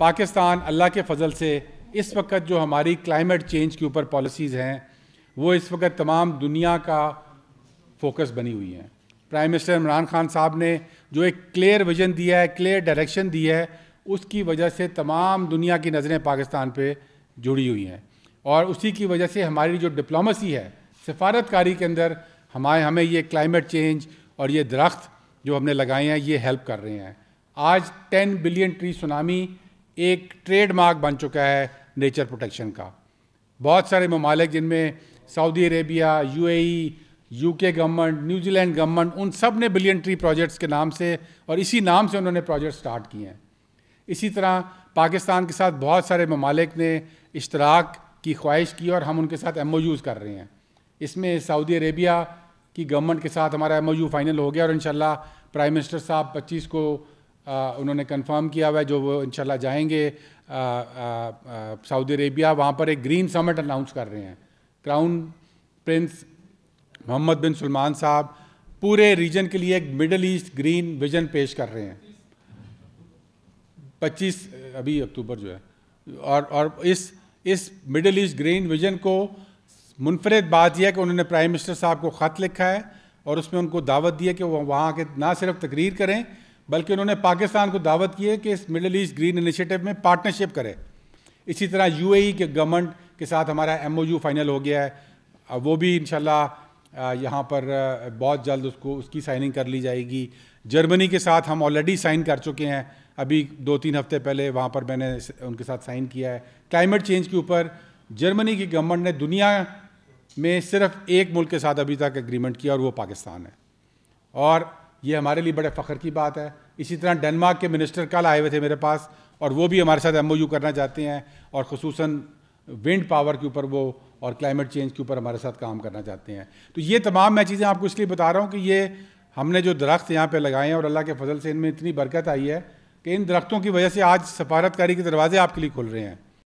पाकिस्तान अल्लाह के फ़ज़ल से इस वक्त जो हमारी क्लाइमेट चेंज के ऊपर पॉलिसीज़ हैं वो इस वक्त तमाम दुनिया का फोकस बनी हुई हैं प्राइम मिनिस्टर इमरान खान साहब ने जो एक क्लियर विजन दिया है क्लियर डायरेक्शन दिया है उसकी वजह से तमाम दुनिया की नज़रें पाकिस्तान पे जुड़ी हुई हैं और उसी की वजह से हमारी जो डिप्लोमेसी है सफारतकारी के अंदर हमारे हमें ये क्लाइमेट चेंज और ये दरख्त जो हमने लगाए हैं ये हेल्प कर रहे हैं आज 10 बिलियन ट्री सुनामी एक ट्रेडमार्क बन चुका है नेचर प्रोटेक्शन का बहुत सारे ममालिक जिनमें Saudi Arabia UAE UK government New Zealand government उन सब ने बिलियन ट्री प्रोजेक्ट्स के नाम से और इसी नाम से उन्होंने प्रोजेक्ट स्टार्ट किए हैं इसी तरह पाकिस्तान के साथ बहुत सारे ममालिक ने इश्तराक की ख्वाहिश की और हम उनके साथ एम कर रहे हैं इसमें सऊदी अरेबिया की गवर्नमेंट के साथ हमारा एम फाइनल हो गया और इन प्राइम मिनिस्टर साहब पच्चीस को उन्होंने कंफर्म किया हुआ है जो वो इंशाल्लाह जाएंगे सऊदी अरेबिया वहाँ पर एक ग्रीन समिट अनाउंस कर रहे हैं crown prince Mohammed bin Salman साहब पूरे रीजन के लिए एक मिडल ईस्ट ग्रीन विजन पेश कर रहे हैं 25 अभी अक्टूबर जो है और और इस इस मिडल ईस्ट ग्रीन विजन को मुनफरद बात यह है कि उन्होंने प्राइम मिनिस्टर साहब को ख़त लिखा है और उसमें उनको दावत दी है कि वो वहाँ के ना सिर्फ तकरीर करें बल्कि उन्होंने पाकिस्तान को दावत की है कि इस मिडल ईस्ट ग्रीन इनिशिएटिव में पार्टनरशिप करे इसी तरह यूएई के गवर्नमेंट के साथ हमारा एमओयू फाइनल हो गया है वो भी इन यहाँ पर बहुत जल्द उसको उसकी साइनिंग कर ली जाएगी जर्मनी के साथ हम ऑलरेडी साइन कर चुके हैं अभी दो तीन हफ्ते पहले वहाँ पर मैंने उनके साथ साइन किया है क्लाइमेट चेंज के ऊपर जर्मनी की गवर्नमेंट ने दुनिया में सिर्फ एक मुल्क के साथ अभी तक एग्रीमेंट किया और वो पाकिस्तान है और ये हमारे लिए बड़े फ़ख्र की बात है इसी तरह डेनमार्क के मिनिस्टर कल आए हुए थे मेरे पास और वो भी हमारे साथ एम करना चाहते हैं और खसूस विंड पावर के ऊपर वो और क्लाइमेट चेंज के ऊपर हमारे साथ काम करना चाहते हैं तो ये तमाम मैं चीज़ें आपको इसलिए बता रहा हूँ कि ये हमने जो दरख्त यहाँ पे लगाए हैं और अल्लाह के फजल से इनमें इतनी बरकत आई है कि इन दरख्तों की वजह से आज सफारतकारी के दरवाजे आपके लिए खुल रहे हैं